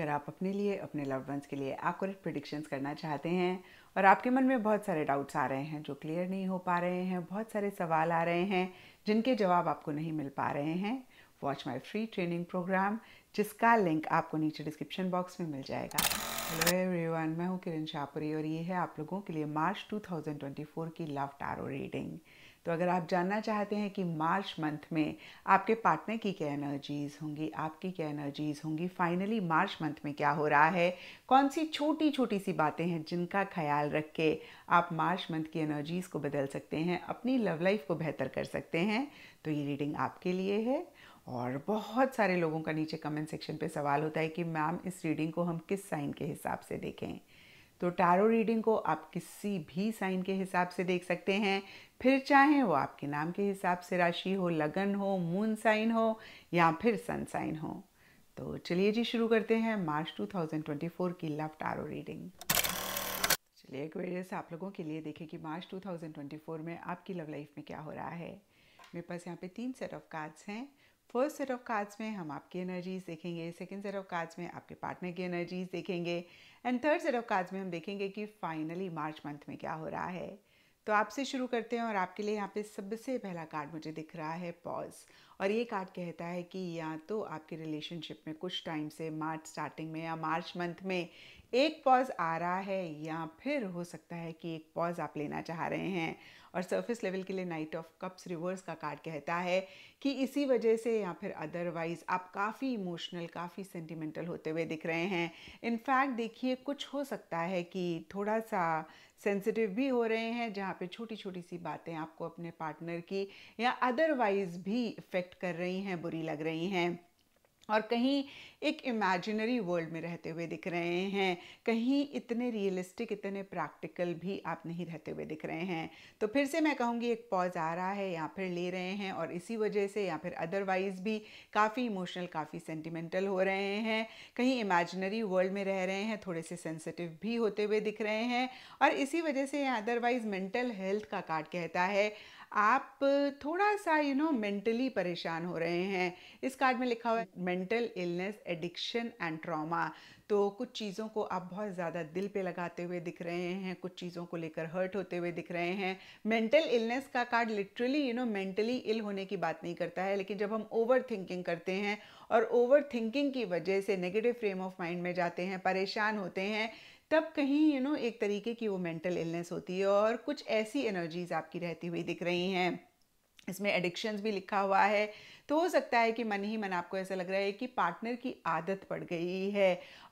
अगर आप अपने लिए अपने लव्ड वंस के लिए एक्यूरेट प्रिडिक्शंस करना चाहते हैं और आपके मन में बहुत सारे डाउट्स आ रहे हैं जो क्लियर नहीं हो पा रहे हैं बहुत सारे सवाल आ रहे हैं जिनके जवाब आपको नहीं मिल पा रहे हैं watch my free training program जिसका लिंक आपको नीचे डिस्क्रिप्शन बॉक्स में मिल जाएगा हेलो एवरीवन मैं हूँ किरण शाहपुरी और ये है आप लोगों के लिए मार्च 2024 की लव टारो रीडिंग तो अगर आप जानना चाहते हैं कि मार्च मंथ में आपके पार्टनर की क्या एनर्जीज होंगी आपकी क्या एनर्जीज होंगी फाइनली मार्च मंथ में क्या हो रहा है कौन सी छोटी छोटी सी बातें हैं जिनका ख्याल रख के आप मार्च मंथ की एनर्जीज को बदल सकते हैं अपनी लव लाइफ को बेहतर कर सकते हैं तो ये रीडिंग आपके लिए है और बहुत सारे लोगों का नीचे कमेंट सेक्शन पे सवाल होता है कि मैम इस रीडिंग को हम किस साइन के हिसाब से देखें तो टैरो रीडिंग को आप किसी भी साइन के हिसाब से देख सकते हैं फिर चाहे वो आपके नाम के हिसाब से राशि हो लगन हो मून साइन हो या फिर सन साइन हो तो चलिए जी शुरू करते हैं मार्च 2024 की लव टैरो रीडिंग चलिए एक्वेरियस आप लोगों के लिए देखें कि मार्च 2024 में आपकी लव लाइफ में क्या हो रहा है मेरे पास यहाँ पे तीन सेट ऑफ कार्ड्स हैं फर्स्ट सेट ऑफ कार्ड्स में हम आपकी एनर्जीज देखेंगे सेकेंड सेट ऑफ कार्ड्स में आपके पार्टनर की एनर्जीज देखेंगे and third set of cards में हम देखेंगे कि फाइनली मार्च मंथ में क्या हो रहा है तो आपसे शुरू करते हैं और आपके लिए यहाँ पे सबसे पहला कार्ड मुझे दिख रहा है पॉज और ये कार्ड कहता है कि या तो आपके रिलेशनशिप में कुछ टाइम से मार्च स्टार्टिंग में या मार्च मंथ में एक पॉज आ रहा है या फिर हो सकता है कि एक पॉज आप लेना चाह रहे हैं और सरफेस लेवल के लिए नाइट ऑफ कप्स रिवर्स का कार्ड कहता है कि इसी वजह से या फिर अदरवाइज आप काफ़ी इमोशनल काफ़ी सेंटिमेंटल होते हुए दिख रहे हैं इनफैक्ट देखिए कुछ हो सकता है कि थोड़ा सा सेंसिटिव भी हो रहे हैं जहाँ पे छोटी छोटी सी बातें आपको अपने पार्टनर की या अदरवाइज भी इफ़ेक्ट कर रही हैं बुरी लग रही हैं और कहीं एक इमेजिनरी वर्ल्ड में रहते हुए दिख रहे हैं कहीं इतने रियलिस्टिक इतने प्रैक्टिकल भी आप नहीं रहते हुए दिख रहे हैं तो फिर से मैं कहूँगी एक पॉज आ रहा है या फिर ले रहे हैं और इसी वजह से या फिर अदरवाइज़ भी काफ़ी इमोशनल काफ़ी सेंटिमेंटल हो रहे हैं कहीं इमेजिनरी वर्ल्ड में रह रहे हैं थोड़े से सेंसिटिव भी होते हुए दिख रहे हैं और इसी वजह से अदरवाइज़ मेंटल हेल्थ का कार्ड कहता है आप थोड़ा सा यू नो मेंटली परेशान हो रहे हैं इस कार्ड में लिखा हुआ है mental illness addiction and trauma तो कुछ चीज़ों को आप बहुत ज़्यादा दिल पे लगाते हुए दिख रहे हैं कुछ चीज़ों को लेकर हर्ट होते हुए दिख रहे हैं मेंटल इलनेस का card literally you know mentally ill होने की बात नहीं करता है लेकिन जब हम ओवर थिंकिंग करते हैं और ओवर थिंकिंग की वजह से नेगेटिव फ्रेम ऑफ माइंड में जाते हैं परेशान होते हैं तब कहीं यू नो एक तरीके की वो मेंटल इलनेस होती है और कुछ ऐसी एनर्जीज आपकी रहती हुई दिख रही हैं इसमें एडिक्शंस भी लिखा हुआ है तो हो सकता है कि मन ही मन आपको ऐसा लग रहा है कि पार्टनर की आदत पड़ गई है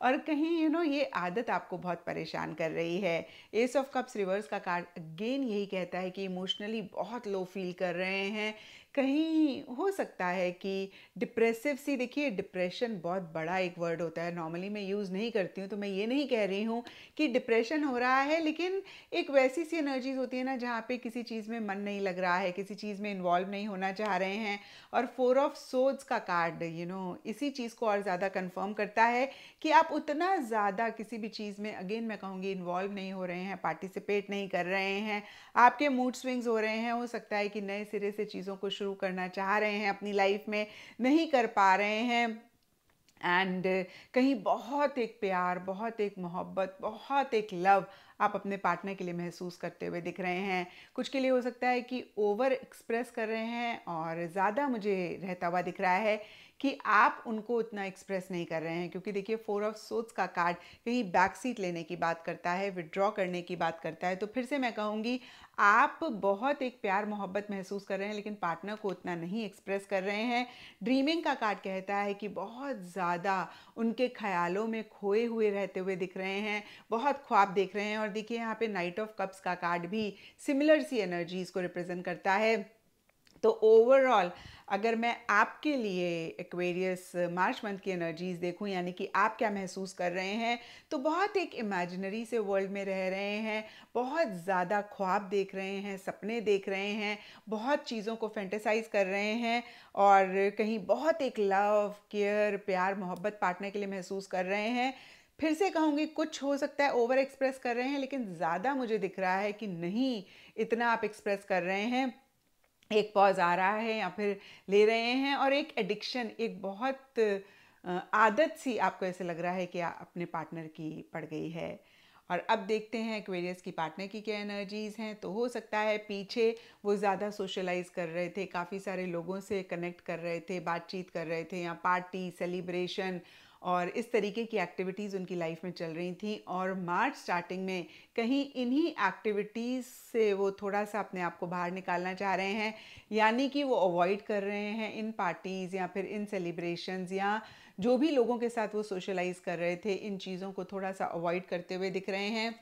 और कहीं यू you नो know, ये आदत आपको बहुत परेशान कर रही है एस ऑफ कप्स रिवर्स का कार्ड अगेन यही कहता है कि इमोशनली बहुत लो फील कर रहे हैं कहीं हो सकता है कि डिप्रेसिव सी देखिए डिप्रेशन बहुत बड़ा एक वर्ड होता है नॉर्मली मैं यूज़ नहीं करती हूँ तो मैं ये नहीं कह रही हूँ कि डिप्रेशन हो रहा है लेकिन एक वैसी सी एनर्जीज होती है ना जहाँ पे किसी चीज़ में मन नहीं लग रहा है किसी चीज़ में इन्वॉल्व नहीं होना चाह रहे हैं और फोर ऑफ सोज का कार्ड यू नो इसी चीज़ को और ज़्यादा कन्फर्म करता है कि आप उतना ज़्यादा किसी भी चीज़ में अगेन मैं कहूँगी इन्वॉल्व नहीं हो रहे हैं पार्टिसिपेट नहीं कर रहे हैं आपके मूड स्विंग्स हो रहे हैं हो सकता है कि नए सिरे से चीज़ों को शुरू शुरू करना चाह रहे हैं अपनी लाइफ में नहीं कर पा रहे हैं एंड कहीं बहुत एक प्यार बहुत एक मोहब्बत बहुत एक लव आप अपने पार्टनर के लिए महसूस करते हुए दिख रहे हैं कुछ के लिए हो सकता है कि ओवर एक्सप्रेस कर रहे हैं और ज़्यादा मुझे रहता हुआ दिख रहा है कि आप उनको उतना एक्सप्रेस नहीं कर रहे हैं क्योंकि देखिए फोर ऑफ सोट्स का कार्ड कहीं बैक सीट लेने की बात करता है विड्रॉ करने की बात करता है तो फिर से मैं कहूँगी आप बहुत एक प्यार मोहब्बत महसूस कर रहे हैं लेकिन पार्टनर को उतना नहीं एक्सप्रेस कर रहे हैं ड्रीमिंग का कार्ड कहता है कि बहुत ज़्यादा उनके ख्यालों में खोए हुए रहते हुए दिख रहे हैं बहुत ख्वाब देख रहे हैं और देखिए यहाँ पे नाइट ऑफ कप्स का कार्ड भी सिमिलर सी एनर्जीज़ को रिप्रेजेंट करता है तो ओवरऑल अगर मैं आपके लिए एक्वेरियस मार्च मंथ की एनर्जीज़ देखूं यानी कि आप क्या महसूस कर रहे हैं तो बहुत एक इमेजिनरी से वर्ल्ड में रह रहे हैं बहुत ज़्यादा ख्वाब देख रहे हैं सपने देख रहे हैं बहुत चीज़ों को फैंटेसाइज कर रहे हैं और कहीं बहुत एक लव केयर प्यार मोहब्बत पार्टनर के लिए महसूस कर रहे हैं फिर से कहूँगी कुछ हो सकता है ओवर एक्सप्रेस कर रहे हैं लेकिन ज़्यादा मुझे दिख रहा है कि नहीं इतना आप एक्सप्रेस कर रहे हैं एक पॉज आ रहा है या फिर ले रहे हैं और एक एडिक्शन एक बहुत आदत सी आपको ऐसे लग रहा है कि अपने पार्टनर की पड़ गई है और अब देखते हैं क्वेरियस की पार्टनर की क्या एनर्जीज़ हैं तो हो सकता है पीछे वो ज़्यादा सोशलाइज कर रहे थे काफ़ी सारे लोगों से कनेक्ट कर रहे थे बातचीत कर रहे थे या पार्टी सेलिब्रेशन और इस तरीके की एक्टिविटीज़ उनकी लाइफ में चल रही थी और मार्च स्टार्टिंग में कहीं इन्हीं एक्टिविटीज़ से वो थोड़ा सा अपने आप को बाहर निकालना चाह रहे हैं यानी कि वो अवॉइड कर रहे हैं इन पार्टीज़ या फिर इन सेलिब्रेशंस या जो भी लोगों के साथ वो सोशलाइज़ कर रहे थे इन चीज़ों को थोड़ा सा अवॉइड करते हुए दिख रहे हैं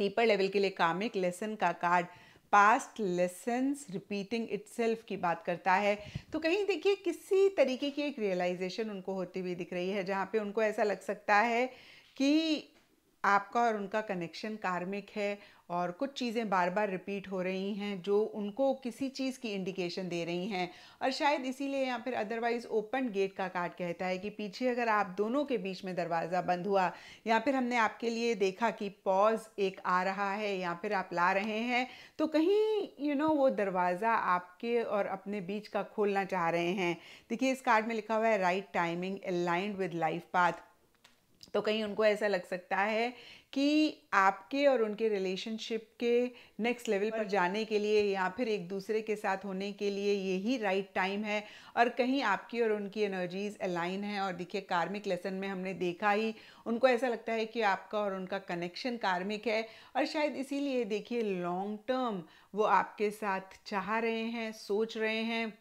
डीपर लेवल के लिए कामिक लेसन का card past lessons repeating itself की बात करता है तो कहीं देखिए किसी तरीके की एक रियलाइजेशन उनको होती हुई दिख रही है जहाँ पे उनको ऐसा लग सकता है कि आपका और उनका कनेक्शन कार्मिक है और कुछ चीज़ें बार बार रिपीट हो रही हैं जो उनको किसी चीज़ की इंडिकेशन दे रही हैं और शायद इसीलिए या फिर अदरवाइज़ ओपन गेट का कार्ड कहता है कि पीछे अगर आप दोनों के बीच में दरवाज़ा बंद हुआ या फिर हमने आपके लिए देखा कि पॉज एक आ रहा है या फिर आप ला रहे हैं तो कहीं यू you नो know, वो दरवाज़ा आपके और अपने बीच का खोलना चाह रहे हैं देखिए इस कार्ड में लिखा हुआ है right timing aligned with life path तो कहीं उनको ऐसा लग सकता है कि आपके और उनके रिलेशनशिप के नेक्स्ट लेवल पर जाने के लिए या फिर एक दूसरे के साथ होने के लिए यही राइट टाइम है और कहीं आपकी और उनकी एनर्जीज अलाइन है और देखिए कार्मिक लेसन में हमने देखा ही उनको ऐसा लगता है कि आपका और उनका कनेक्शन कार्मिक है और शायद इसीलिए देखिए लॉन्ग टर्म वो आपके साथ चाह रहे हैं सोच रहे हैं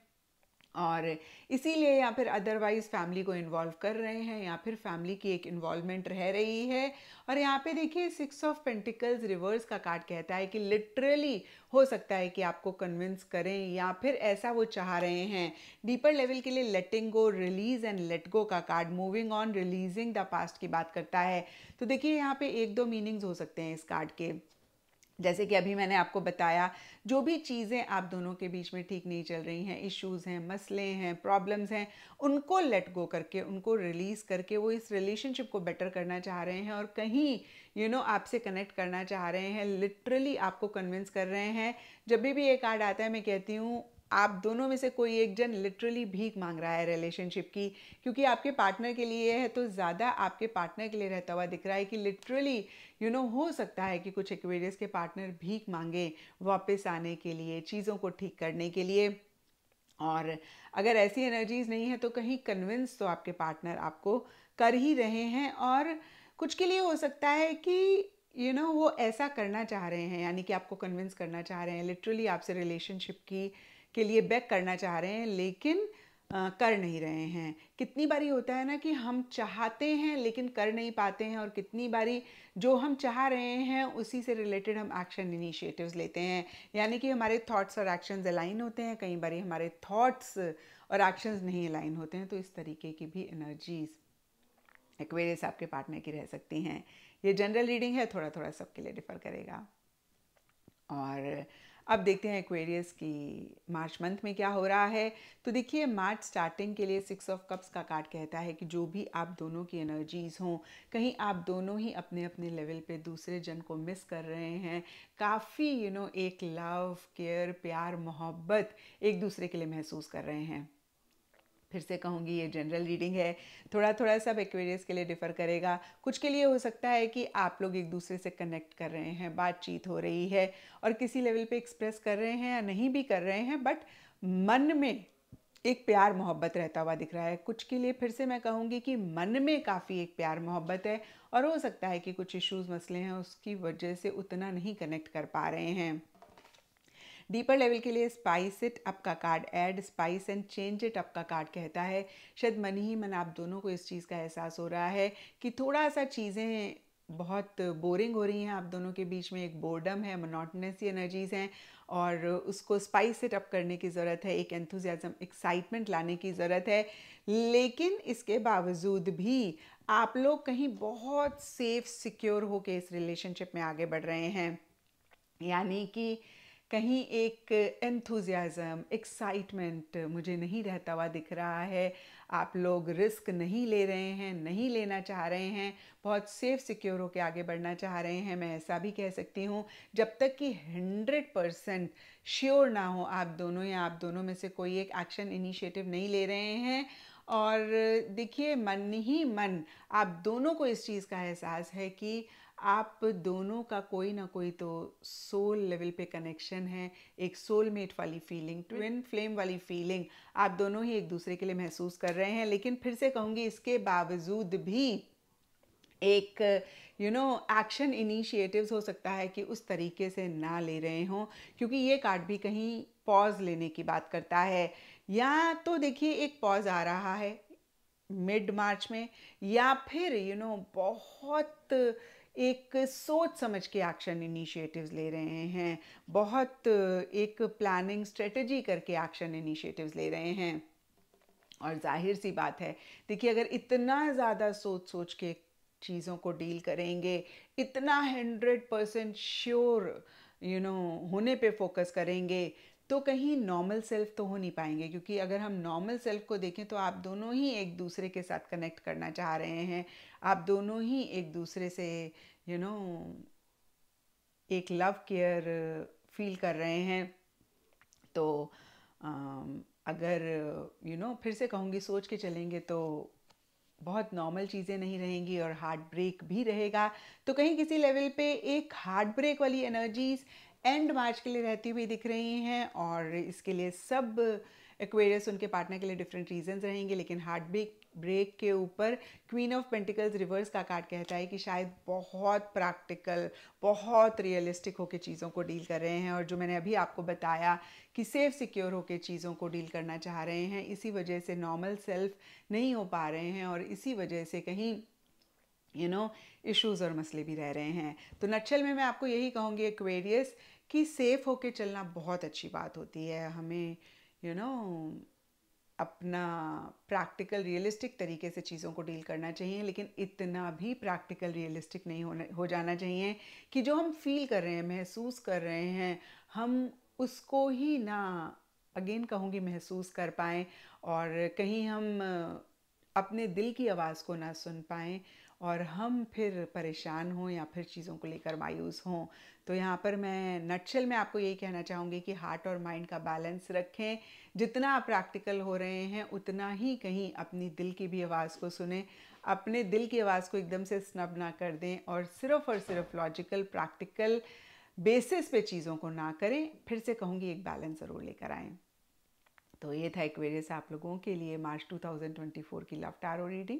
और इसीलिए या फिर अदरवाइज़ फैमिली को इन्वॉल्व कर रहे हैं या फिर फैमिली की एक इन्वॉल्वमेंट रह रही है और यहाँ पे देखिए सिक्स ऑफ पेंटिकल्स रिवर्स का कार्ड कहता है कि लिटरली हो सकता है कि आपको कन्विंस करें या फिर ऐसा वो चाह रहे हैं डीपर लेवल के लिए letting go release and let go का card moving on releasing the past की बात करता है तो देखिए यहाँ पे एक दो मीनिंग्स हो सकते हैं इस कार्ड के जैसे कि अभी मैंने आपको बताया जो भी चीज़ें आप दोनों के बीच में ठीक नहीं चल रही हैं इश्यूज हैं मसले हैं प्रॉब्लम्स हैं उनको लेट गो करके उनको रिलीज़ करके वो इस रिलेशनशिप को बेटर करना चाह रहे हैं और कहीं यू you नो know, आपसे कनेक्ट करना चाह रहे हैं लिटरली आपको कन्विंस कर रहे हैं जब भी भी ये कार्ड आता है मैं कहती हूँ आप दोनों में से कोई एक जन लिटरली भीख मांग रहा है रिलेशनशिप की क्योंकि आपके पार्टनर के लिए है तो ज़्यादा आपके पार्टनर के लिए रहता हुआ दिख रहा है कि लिटरली यू नो हो सकता है कि कुछ एक्वेरियस के पार्टनर भीख मांगे वापस आने के लिए चीज़ों को ठीक करने के लिए और अगर ऐसी एनर्जीज नहीं है तो कहीं कन्विंस तो आपके पार्टनर आपको कर ही रहे हैं और कुछ के लिए हो सकता है कि यू you नो know, वो ऐसा करना चाह रहे हैं यानी कि आपको कन्विंस करना चाह रहे हैं लिटरली आपसे रिलेशनशिप की के लिए बैक करना चाह रहे हैं लेकिन आ, कर नहीं रहे हैं कितनी बारी होता है ना कि हम चाहते हैं लेकिन कर नहीं पाते हैं और कितनी बारी जो हम चाह रहे हैं उसी से रिलेटेड हम एक्शन इनिशिएटिव्स लेते हैं यानी कि हमारे थॉट्स और एक्शंस अलाइन होते हैं कई बारी हमारे थॉट्स और एक्शंस नहीं अलाइन होते हैं तो इस तरीके की भी एनर्जीज एक्वेरियस आपके पार्टनर की रह सकती हैं ये जनरल रीडिंग है थोड़ा थोड़ा सबके लिए डिफर करेगा और अब देखते हैं एक्वेरियस की मार्च मंथ में क्या हो रहा है तो देखिए मार्च स्टार्टिंग के लिए सिक्स ऑफ कप्स का कार्ड कहता है कि जो भी आप दोनों की एनर्जीज हों कहीं आप दोनों ही अपने अपने लेवल पे दूसरे जन को मिस कर रहे हैं काफ़ी यू नो एक लव केयर प्यार मोहब्बत एक दूसरे के लिए महसूस कर रहे हैं फिर से कहूँगी ये जनरल रीडिंग है थोड़ा थोड़ा सब एक्वेरियस के लिए डिफ़र करेगा कुछ के लिए हो सकता है कि आप लोग एक दूसरे से कनेक्ट कर रहे हैं बातचीत हो रही है और किसी लेवल पे एक्सप्रेस कर रहे हैं या नहीं भी कर रहे हैं बट मन में एक प्यार मोहब्बत रहता हुआ दिख रहा है कुछ के लिए फिर से मैं कहूँगी कि मन में काफ़ी एक प्यार मोहब्बत है और हो सकता है कि कुछ इश्यूज़ मसले हैं उसकी वजह से उतना नहीं कनेक्ट कर पा रहे हैं डीपर लेवल के लिए स्पाइस इट अप का card add spice and change it up का कार्ड कहता है शायद मन ही मन आप दोनों को इस चीज़ का एहसास हो रहा है कि थोड़ा सा चीज़ें बहुत बोरिंग हो रही हैं आप दोनों के बीच में एक बोर्डम है मोनोटनस एनर्जीज़ हैं और उसको स्पाइस इट अप करने की ज़रूरत है एक एंथुजियाज़म एक्साइटमेंट लाने की ज़रूरत है लेकिन इसके बावजूद भी आप लोग कहीं बहुत सेफ सिक्योर होके इस रिलेशनशिप में आगे बढ़ रहे हैं यानी कि कहीं एक एंथुजियाज़म एक्साइटमेंट मुझे नहीं रहता हुआ दिख रहा है आप लोग रिस्क नहीं ले रहे हैं नहीं लेना चाह रहे हैं बहुत सेफ सिक्योर होकर आगे बढ़ना चाह रहे हैं मैं ऐसा भी कह सकती हूँ जब तक कि हंड्रेड परसेंट श्योर ना हो आप दोनों या आप दोनों में से कोई एक एक्शन इनिशिएटिव नहीं ले रहे हैं और देखिए मन ही मन आप दोनों को इस चीज़ का एहसास है कि आप दोनों का कोई ना कोई तो सोल लेवल पे कनेक्शन है एक सोलमेट वाली फीलिंग ट्विन फ्लेम वाली फीलिंग आप दोनों ही एक दूसरे के लिए महसूस कर रहे हैं लेकिन फिर से कहूँगी इसके बावजूद भी एक यू नो एक्शन इनिशिएटिव्स हो सकता है कि उस तरीके से ना ले रहे हों क्योंकि ये कार्ड भी कहीं पॉज लेने की बात करता है या तो देखिए एक पॉज आ रहा है मिड मार्च में या फिर यू you नो know, बहुत एक सोच समझ के एक्शन इनिशिएटिव्स ले रहे हैं बहुत एक प्लानिंग स्ट्रेटजी करके एक्शन इनिशिएटिव्स ले रहे हैं और जाहिर सी बात है देखिए अगर इतना ज़्यादा सोच सोच के चीज़ों को डील करेंगे इतना hundred percent sure you know होने पे फोकस करेंगे तो कहीं नॉर्मल सेल्फ तो हो नहीं पाएंगे क्योंकि अगर हम नॉर्मल सेल्फ को देखें तो आप दोनों ही एक दूसरे के साथ कनेक्ट करना चाह रहे हैं आप दोनों ही एक दूसरे से यू you नो know, एक लव केयर फील कर रहे हैं तो अगर यू you नो know, फिर से कहूँगी सोच के चलेंगे तो बहुत नॉर्मल चीज़ें नहीं रहेंगी और हार्ट ब्रेक भी रहेगा तो कहीं किसी लेवल पे एक हार्ट ब्रेक वाली एनर्जीज एंड मार्च के लिए रहती हुई दिख रही हैं और इसके लिए सब एक्वेरियस उनके पार्टनर के लिए डिफरेंट रीजंस रहेंगे लेकिन हार्ट ब्रेक ब्रेक के ऊपर क्वीन ऑफ पेंटिकल्स रिवर्स का कार्ड कहता है कि शायद बहुत प्रैक्टिकल बहुत रियलिस्टिक होकर चीज़ों को डील कर रहे हैं और जो मैंने अभी आपको बताया कि सेफ सिक्योर होकर चीज़ों को डील करना चाह रहे हैं इसी वजह से नॉर्मल सेल्फ नहीं हो पा रहे हैं और इसी वजह से कहीं यू नो इश्यूज और मसले भी रह रहे हैं तो नक्षल में मैं आपको यही कहूँगी एक्वेरियस कि सेफ होके चलना बहुत अच्छी बात होती है हमें यू you नो know, अपना प्रैक्टिकल रियलिस्टिक तरीके से चीज़ों को डील करना चाहिए लेकिन इतना भी प्रैक्टिकल रियलिस्टिक नहीं होना हो जाना चाहिए कि जो हम फील कर रहे हैं महसूस कर रहे हैं हम उसको ही ना अगेन कहूँगी महसूस कर पाएँ और कहीं हम अपने दिल की आवाज़ को ना सुन पाएँ और हम फिर परेशान हों या फिर चीज़ों को लेकर मायूस हों तो यहाँ पर मैं नक्सल में आपको यही कहना चाहूँगी कि हार्ट और माइंड का बैलेंस रखें जितना आप प्रैक्टिकल हो रहे हैं उतना ही कहीं अपनी दिल की भी आवाज़ को सुने अपने दिल की आवाज़ को एकदम से स्नब ना कर दें और सिर्फ और सिर्फ लॉजिकल प्रैक्टिकल बेसिस पे चीज़ों को ना करें फिर से कहूँगी एक बैलेंस ज़रूर लेकर आएँ तो ये था एक्वेरियस आप लोगों के लिए मार्च 2024 की लव टारो रीडिंग